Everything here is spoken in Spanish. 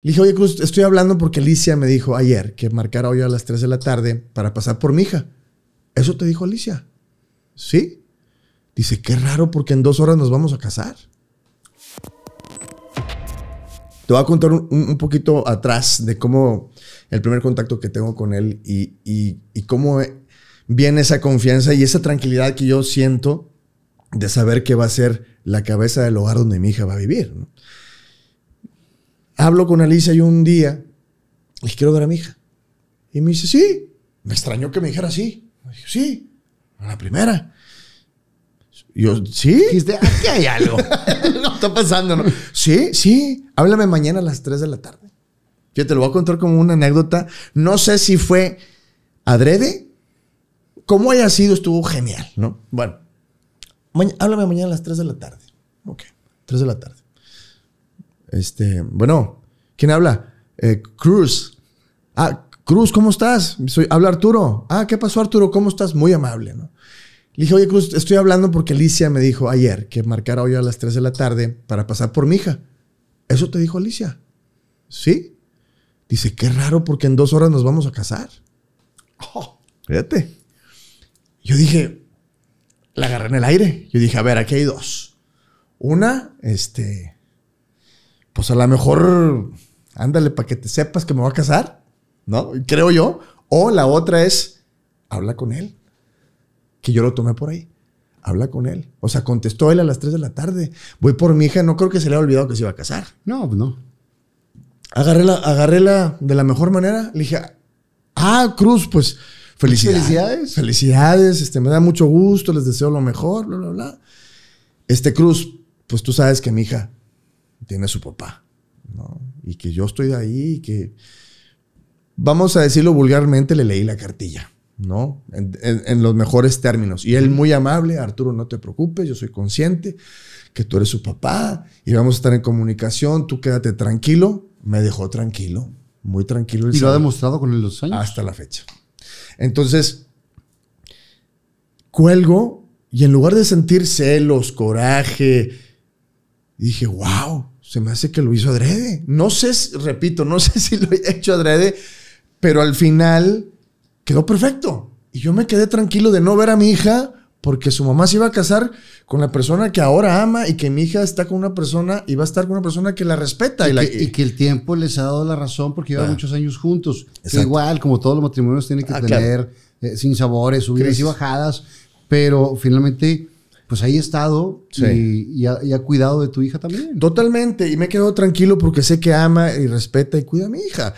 Le dije, oye Cruz, estoy hablando porque Alicia me dijo ayer que marcara hoy a las 3 de la tarde para pasar por mi hija. ¿Eso te dijo Alicia? Sí. Dice, qué raro porque en dos horas nos vamos a casar. Te voy a contar un, poquito atrás de cómo el primer contacto que tengo con él y, cómo viene esa confianza y esa tranquilidad que yo siento de saber que va a ser la cabeza del hogar donde mi hija va a vivir. ¿no? hablo con Alicia y un día, les quiero ver a mi hija. Y me dice, sí. Me extrañó que me dijera sí. Me dijo, sí, la primera. yo, sí. Dijiste, aquí hay algo. no está pasando, ¿no? Sí, sí. Háblame mañana a las 3 de la tarde. Yo te lo voy a contar como una anécdota. No sé si fue adrede. Como haya sido, estuvo genial, ¿no? Bueno, mañana, háblame mañana a las 3 de la tarde. Ok, 3 de la tarde. Este, bueno, ¿quién habla? Eh, Cruz. Ah, Cruz, ¿cómo estás? Soy, habla Arturo. Ah, ¿qué pasó Arturo? ¿Cómo estás? Muy amable, ¿no? Le dije, oye Cruz, estoy hablando porque Alicia me dijo ayer que marcara hoy a las 3 de la tarde para pasar por mi hija. ¿Eso te dijo Alicia? ¿Sí? Dice, qué raro porque en dos horas nos vamos a casar. Oh, fíjate. Yo dije, la agarré en el aire. Yo dije, a ver, aquí hay dos. Una, este, pues a lo mejor, ándale para que te sepas que me va a casar, ¿no? Creo yo. O la otra es, habla con él, que yo lo tomé por ahí. Habla con él. O sea, contestó él a las 3 de la tarde. Voy por mi hija, no creo que se le haya olvidado que se iba a casar. No, pues, no. Agarré la, agarré de la mejor manera. Le dije, ah, Cruz, pues felicidades. Felicidades. Felicidades, este, me da mucho gusto, les deseo lo mejor, bla, bla, bla. Este, Cruz, pues tú sabes que mi hija tiene su papá, ¿no? Y que yo estoy de ahí y que, vamos a decirlo vulgarmente, le leí la cartilla, ¿no? En, los mejores términos. Y él muy amable, Arturo, no te preocupes, yo soy consciente que tú eres su papá y vamos a estar en comunicación, tú quédate tranquilo. Me dejó tranquilo, muy tranquilo. y lo ha demostrado con los años. Hasta la fecha. Entonces, cuelgo y en lugar de sentir celos, coraje, dije, wow, se me hace que lo hizo adrede. No sé, repito, no sé si lo he hecho adrede, pero al final quedó perfecto. Y yo me quedé tranquilo de no ver a mi hija porque su mamá se iba a casar con la persona que ahora ama y que mi hija está con una persona y va a estar con una persona que la respeta. Y, que, el tiempo les ha dado la razón porque llevan ah. muchos años juntos. Igual, como todos los matrimonios tienen que ah, tener eh, sin sabores, subidas y bajadas, pero finalmente pues ahí he estado y, ha, cuidado de tu hija también. Totalmente, y me he quedado tranquilo porque sé que ama y respeta y cuida a mi hija.